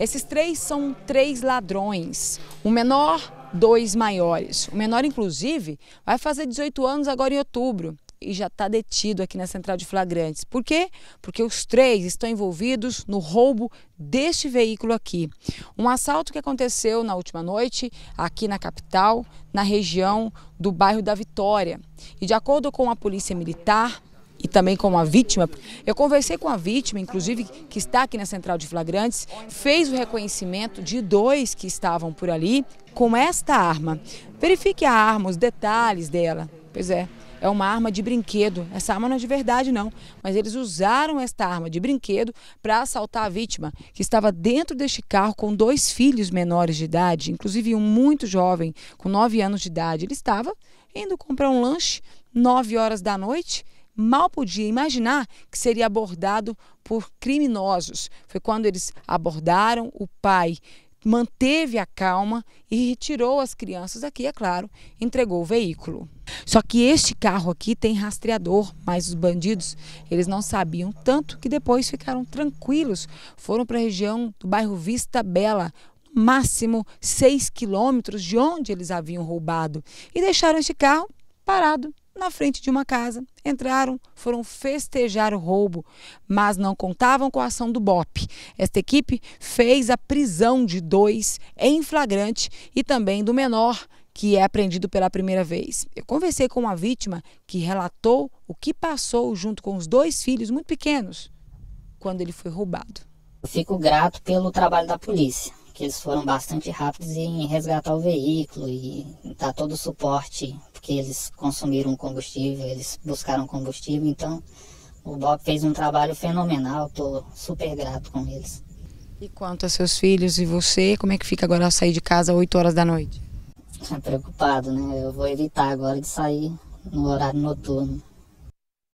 Esses três são três ladrões. O menor, dois maiores. O menor, inclusive, vai fazer 18 anos agora em outubro e já está detido aqui na central de flagrantes. Por quê? Porque os três estão envolvidos no roubo deste veículo aqui. Um assalto que aconteceu na última noite aqui na capital, na região do bairro da Vitória. E de acordo com a Polícia Militar, e também com a vítima. Eu conversei com a vítima, inclusive, que está aqui na central de flagrantes, fez o reconhecimento de dois que estavam por ali com esta arma. Verifique a arma, os detalhes dela. Pois é, é uma arma de brinquedo. Essa arma não é de verdade, não. Mas eles usaram esta arma de brinquedo para assaltar a vítima, que estava dentro deste carro com dois filhos menores de idade, inclusive um muito jovem, com 9 anos de idade. Ele estava indo comprar um lanche, 9 horas da noite mal podia imaginar que seria abordado por criminosos. Foi quando eles abordaram o pai manteve a calma e retirou as crianças aqui, é claro, entregou o veículo. Só que este carro aqui tem rastreador, mas os bandidos, eles não sabiam tanto que depois ficaram tranquilos, foram para a região do bairro Vista Bela, máximo 6 quilômetros de onde eles haviam roubado, e deixaram este carro parado na frente de uma casa. Entraram, foram festejar o roubo, mas não contavam com a ação do BOP. Esta equipe fez a prisão de dois em flagrante e também do menor, que é apreendido pela primeira vez. Eu conversei com uma vítima que relatou o que passou junto com os dois filhos muito pequenos quando ele foi roubado. Eu fico grato pelo trabalho da polícia, que eles foram bastante rápidos em resgatar o veículo e dar todo o suporte que eles consumiram combustível, eles buscaram combustível. Então, o Bob fez um trabalho fenomenal, estou super grato com eles. E quanto a seus filhos e você, como é que fica agora ao sair de casa às 8 horas da noite? Tá preocupado, né? Eu vou evitar agora de sair no horário noturno.